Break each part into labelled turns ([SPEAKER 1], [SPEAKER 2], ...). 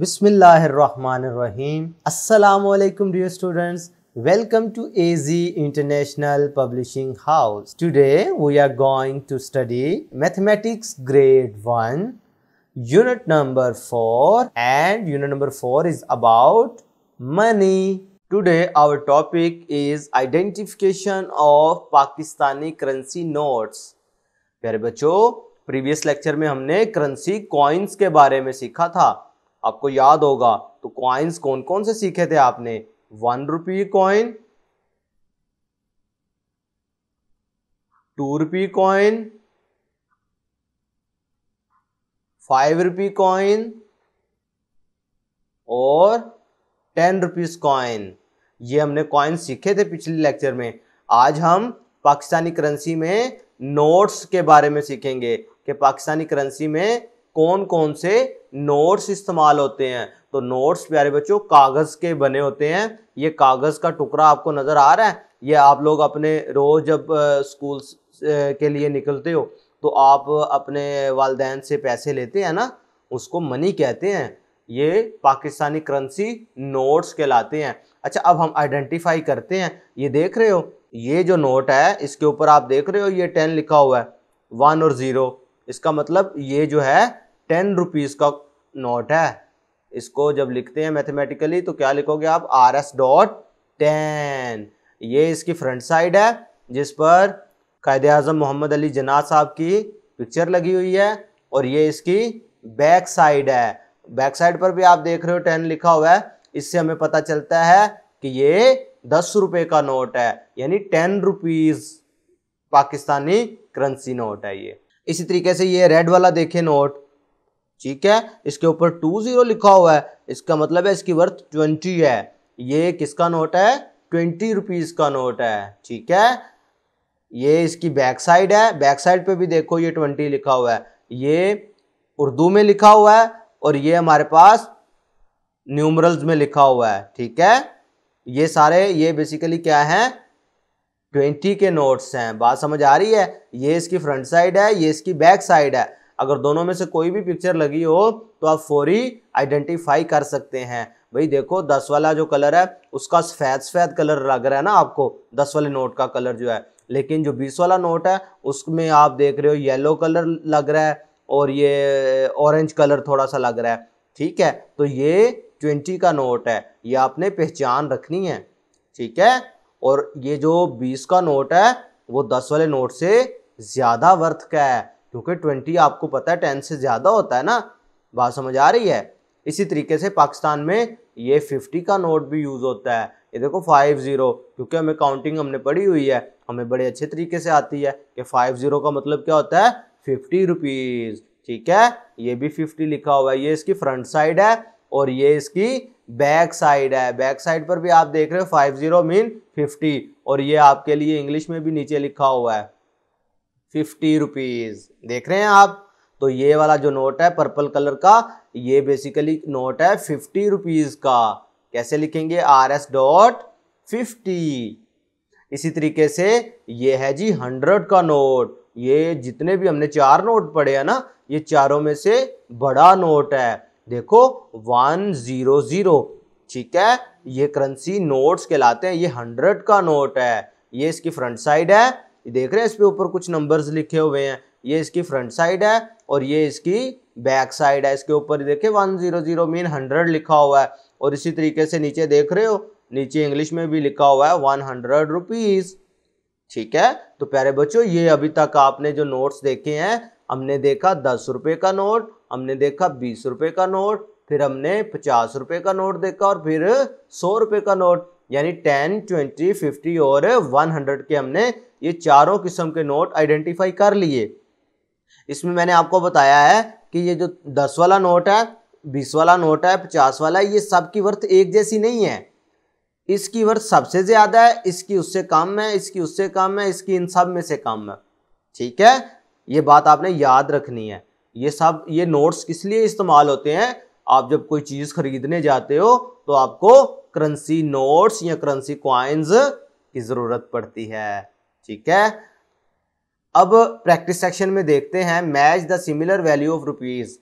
[SPEAKER 1] बिस्मिल्लाहिर्रहमानिर्रहीम अस्सलाम वालेकुम dear students welcome to AG international publishing house today we are going to study mathematics grade one unit number four and unit number four is about money today our topic is identification of Pakistani currency notes प्यारे बच्चों previous lecture में हमने currency coins के बारे में सीखा था आपको याद होगा तो कॉइन्स कौन कौन से सीखे थे आपने one rupee coin two rupee coin five rupee coin और टेन रुपीज कॉइन ये हमने कॉइन सीखे थे पिछले लेक्चर में आज हम पाकिस्तानी करेंसी में नोट्स के बारे में सीखेंगे कि पाकिस्तानी करेंसी में कौन कौन से नोट्स इस्तेमाल होते हैं तो नोट्स प्यारे बच्चों कागज़ के बने होते हैं ये कागज़ का टुकड़ा आपको नज़र आ रहा है ये आप लोग अपने रोज़ जब स्कूल के लिए निकलते हो तो आप अपने वालदेन से पैसे लेते हैं ना उसको मनी कहते हैं ये पाकिस्तानी करेंसी नोट्स कहलाते हैं अच्छा अब हम आइडेंटिफाई करते हैं ये देख रहे हो ये जो नोट है इसके ऊपर आप देख रहे हो ये टेन लिखा हुआ है वन और ज़ीरो इसका मतलब ये जो है टेन रुपीज़ का नॉट है इसको जब लिखते हैं मैथमेटिकली तो क्या लिखोगे आप आर एस डॉट टेन ये इसकी फ्रंट साइड है जिस पर कायद अजम मोहम्मद अली जना साहब की पिक्चर लगी हुई है और ये इसकी बैक साइड है बैक साइड पर भी आप देख रहे हो टेन लिखा हुआ है इससे हमें पता चलता है कि ये दस रुपये का नोट है यानी ten rupees Pakistani currency note है ये इसी तरीके से ये रेड वाला देखे नोट ठीक है इसके ऊपर टू जीरो लिखा हुआ है इसका मतलब है इसकी वर्थ ट्वेंटी है ये किसका नोट है ट्वेंटी रुपीज का नोट है ठीक है ये इसकी बैक साइड है बैक साइड पे भी देखो ये ट्वेंटी लिखा हुआ है ये उर्दू में लिखा हुआ है और ये हमारे पास न्यूमरल्स में लिखा हुआ है ठीक है ये सारे ये बेसिकली क्या है ट्वेंटी के नोट्स हैं बात समझ आ रही है ये इसकी फ्रंट साइड है ये इसकी बैक साइड है अगर दोनों में से कोई भी पिक्चर लगी हो तो आप फौरी आइडेंटिफाई कर सकते हैं भाई देखो दस वाला जो कलर है उसका सफ़ेद सफ़ेद कलर लग रहा है ना आपको दस वाले नोट का कलर जो है लेकिन जो बीस वाला नोट है उसमें आप देख रहे हो येलो कलर लग रहा है और ये ऑरेंज कलर थोड़ा सा लग रहा है ठीक है तो ये ट्वेंटी का नोट है ये आपने पहचान रखनी है ठीक है और ये जो बीस का नोट है वो दस वाले नोट से ज़्यादा वर्थ का है क्योंकि ट्वेंटी आपको पता है टेन से ज़्यादा होता है ना बात समझ आ रही है इसी तरीके से पाकिस्तान में ये फिफ्टी का नोट भी यूज़ होता है ये देखो फाइव ज़ीरो क्योंकि हमें काउंटिंग हमने पढ़ी हुई है हमें बड़े अच्छे तरीके से आती है कि फाइव ज़ीरो का मतलब क्या होता है फिफ्टी रुपीज़ ठीक है ये भी फिफ्टी लिखा हुआ है ये इसकी फ्रंट साइड है और ये इसकी बैक साइड है बैक साइड पर भी आप देख रहे हो फाइव ज़ीरो मीन फिफ्टी और ये आपके लिए इंग्लिश में भी नीचे लिखा हुआ है फिफ्टी रुपीज़ देख रहे हैं आप तो ये वाला जो नोट है पर्पल कलर का ये बेसिकली नोट है फिफ्टी रुपीज़ का कैसे लिखेंगे आर एस डॉट फिफ्टी इसी तरीके से ये है जी हंड्रेड का नोट ये जितने भी हमने चार नोट पढ़े हैं ना ये चारों में से बड़ा नोट है देखो वन ज़ीरो ज़ीरो ठीक है ये करेंसी नोट्स कहलाते हैं ये हंड्रेड का नोट है ये इसकी फ्रंट साइड है ये देख रहे हैं इसके ऊपर कुछ नंबर्स लिखे हुए हैं ये इसकी फ्रंट साइड है और ये इसकी बैक साइड है इसके ऊपर देखे one zero zero mean hundred लिखा हुआ है और इसी तरीके से नीचे देख रहे हो नीचे इंग्लिश में भी लिखा हुआ है वन हंड्रेड रुपीज़ ठीक है तो प्यारे बच्चों ये अभी तक आपने जो नोट्स देखे हैं हमने देखा दस रुपये का नोट हमने देखा बीस रुपये का नोट फिर हमने पचास रुपये का नोट देखा और फिर सौ रुपये का नोट यानी टेन ट्वेंटी फिफ्टी और वन हंड्रेड के हमने ये चारों किस्म के नोट आइडेंटिफाई कर लिए इसमें मैंने आपको बताया है कि ये जो दस वाला नोट है बीस वाला नोट है पचास वाला है ये सबकी वर्थ एक जैसी नहीं है इसकी वर्थ सबसे ज़्यादा है इसकी उससे कम है इसकी उससे कम है इसकी इन सब में से कम है ठीक है ये बात आपने याद रखनी है ये सब ये नोट्स किस लिए इस्तेमाल होते हैं आप जब कोई चीज़ खरीदने जाते हो तो आपको करंसी नोट्स या करंसी क्वाइंस की ज़रूरत पड़ती है ठीक है अब प्रैक्टिस सेक्शन में देखते हैं match the similar value of rupees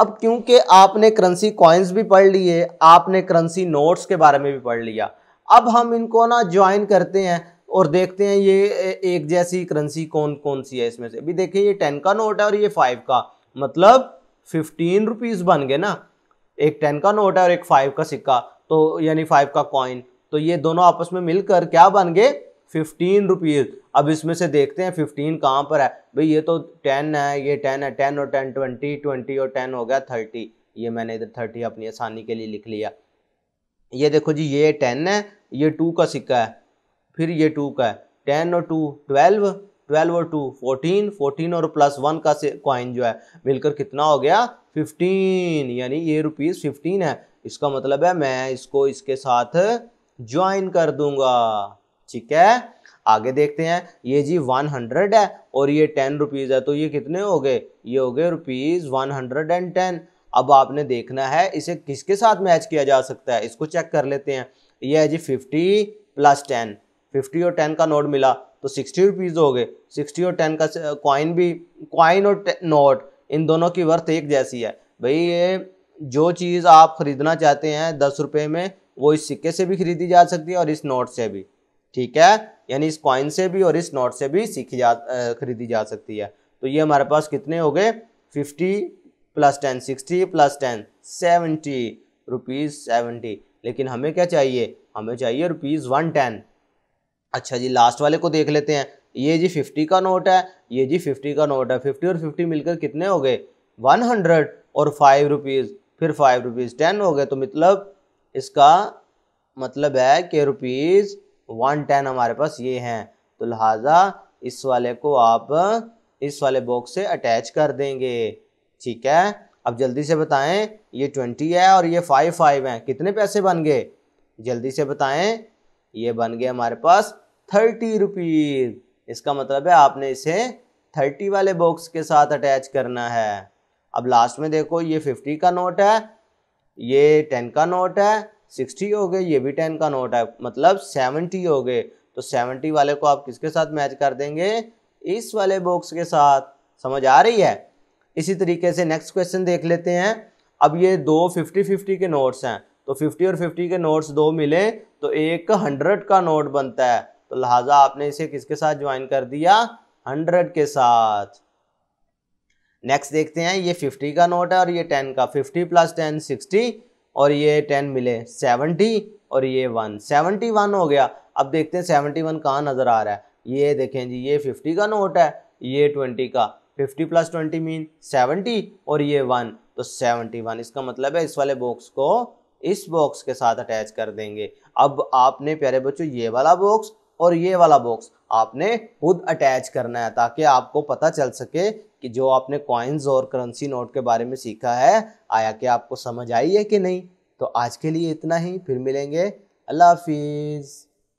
[SPEAKER 1] अब क्योंकि आपने करंसी कॉइन्स भी पढ़ लिए आपने करंसी नोट्स के बारे में भी पढ़ लिया अब हम इनको ना ज्वाइन करते हैं और देखते हैं ये एक जैसी करंसी कौन कौन सी है इसमें से अभी देखिए ये टेन का नोट है और ये फाइव का मतलब फिफ्टीन रुपीज़ बन गए ना एक टेन का नोट है और एक फाइव का सिक्का तो यानी फाइव का कॉइन तो ये दोनों आपस में मिलकर क्या बन गए फिफ्टीन रुपीज़ अब इसमें से देखते हैं फिफ्टीन कहाँ पर है भाई ये तो टेन है ये टेन है टेन और टेन ट्वेंटी ट्वेंटी और टेन हो गया थर्टी ये मैंने इधर थर्टी अपनी आसानी के लिए लिख लिया ये देखो जी ये टेन है ये टू का सिक्का है फिर ये टू का है टेन और टू ट्वेल्व ट्वेल्व और टू फोर्टीन फोर्टीन और प्लस वन का कॉइन जो है मिलकर कितना हो गया फिफ्टीन यानी ये रुपीज़ फिफ्टीन है इसका मतलब है मैं इसको इसके साथ ज्वाइन कर दूंगा ठीक है आगे देखते हैं ये जी वन हंड्रेड है और ये टेन रुपीज़ है तो ये कितने हो गए ये हो गए rupees one hundred and ten अब आपने देखना है इसे किसके साथ मैच किया जा सकता है इसको चेक कर लेते हैं ये है जी फिफ्टी प्लस टेन फिफ्टी और टेन का नोट मिला तो सिक्सटी रुपीज़ हो गए सिक्सटी और टेन का कॉइन भी कॉइन और नोट इन दोनों की वर्थ एक जैसी है भाई ये जो चीज़ आप ख़रीदना चाहते हैं दस रुपये में वो इस सिक्के से भी खरीदी जा सकती है और इस नोट से भी ठीक है यानी इस कॉइन से भी और इस नोट से भी सीखी जा खरीदी जा सकती है तो ये हमारे पास कितने हो गए fifty plus ten sixty plus ten seventy rupees seventy लेकिन हमें क्या चाहिए हमें चाहिए रुपीज़ वन टेन अच्छा जी लास्ट वाले को देख लेते हैं ये जी फिफ्टी का नोट है ये जी फिफ्टी का नोट है फिफ्टी और फिफ्टी मिलकर कितने हो गए वन हंड्रेड और फाइव रुपीज़ फिर फाइव रुपीज़ टेन हो गए तो मतलब इसका मतलब है कि रुपीज़ वन टेन हमारे पास ये हैं तो लिहाजा इस वाले को आप इस वाले बॉक्स से अटैच कर देंगे ठीक है अब जल्दी से बताएं ये ट्वेंटी है और ये फाइव फाइव हैं कितने पैसे बन गए जल्दी से बताएं ये बन गए हमारे पास थर्टी रुपीज़ इसका मतलब है आपने इसे थर्टी वाले बॉक्स के साथ अटैच करना है अब लास्ट में देखो ये फिफ्टी का नोट है ये टेन का नोट है सिक्सटी हो गए ये भी टेन का नोट है मतलब सेवेंटी हो गए तो सेवेंटी वाले को आप किसके साथ मैच कर देंगे इस वाले बॉक्स के साथ समझ आ रही है इसी तरीके से नेक्स्ट क्वेश्चन देख लेते हैं अब ये दो फिफ्टी फिफ्टी के नोट्स हैं तो फिफ्टी और फिफ्टी के नोट्स दो मिले तो एक हंड्रेड का नोट बनता है तो लिहाजा आपने इसे किसके साथ ज्वाइन कर दिया हंड्रेड के साथ नेक्स्ट देखते हैं ये फिफ्टी का नोट है और ये टेन का फिफ्टी प्लस टेन सिक्सटी और ये टेन मिले सेवेंटी और ये वन सेवेंटी वन हो गया अब देखते हैं सेवेंटी वन कहाँ नज़र आ रहा है ये देखें जी ये फिफ्टी का नोट है ये ट्वेंटी का fifty plus twenty mean seventy और ये वन तो सेवेंटी वन इसका मतलब है इस वाले बॉक्स को इस बॉक्स के साथ अटैच कर देंगे अब आपने प्यारे बच्चों ये वाला बॉक्स और ये वाला बॉक्स आपने खुद अटैच करना है ताकि आपको पता चल सके कि जो आपने कॉइन्स और करेंसी नोट के बारे में सीखा है आया कि आपको समझ आई है कि नहीं तो आज के लिए इतना ही फिर मिलेंगे अल्लाह हाफिज़